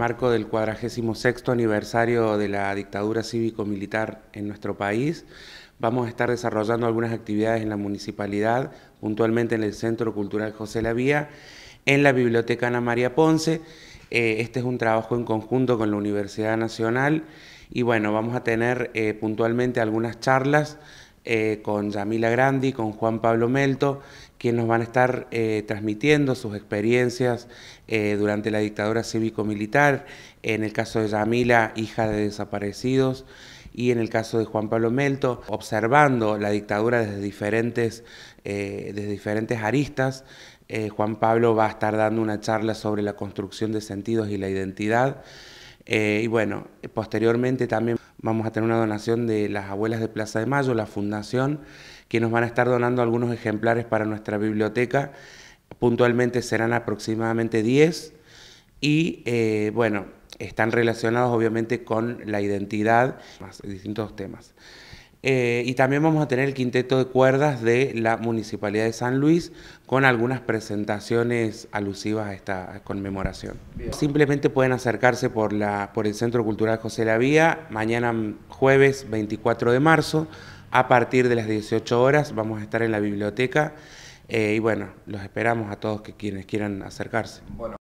marco del 46 aniversario de la dictadura cívico-militar en nuestro país, vamos a estar desarrollando algunas actividades en la municipalidad, puntualmente en el Centro Cultural José Lavía, en la Biblioteca Ana María Ponce. Eh, este es un trabajo en conjunto con la Universidad Nacional y bueno, vamos a tener eh, puntualmente algunas charlas eh, con Yamila Grandi, con Juan Pablo Melto, quienes nos van a estar eh, transmitiendo sus experiencias eh, durante la dictadura cívico-militar, en el caso de Yamila, hija de desaparecidos, y en el caso de Juan Pablo Melto, observando la dictadura desde diferentes, desde diferentes aristas. Juan Pablo va a estar dando una charla sobre la construcción de sentidos y la identidad. y bueno, posteriormente también vamos a tener una donación de las abuelas de Plaza de Mayo, la fundación, que nos van a estar donando algunos ejemplares para nuestra biblioteca. Puntualmente serán aproximadamente 10 y eh, bueno, están relacionados obviamente con la identidad, distintos temas. Eh, y también vamos a tener el quinteto de cuerdas de la Municipalidad de San Luis con algunas presentaciones alusivas a esta conmemoración. Simplemente pueden acercarse por, la, por el Centro Cultural José La mañana jueves 24 de marzo a partir de las 18 horas vamos a estar en la biblioteca eh, y bueno, los esperamos a todos que quienes quieran acercarse. Bueno.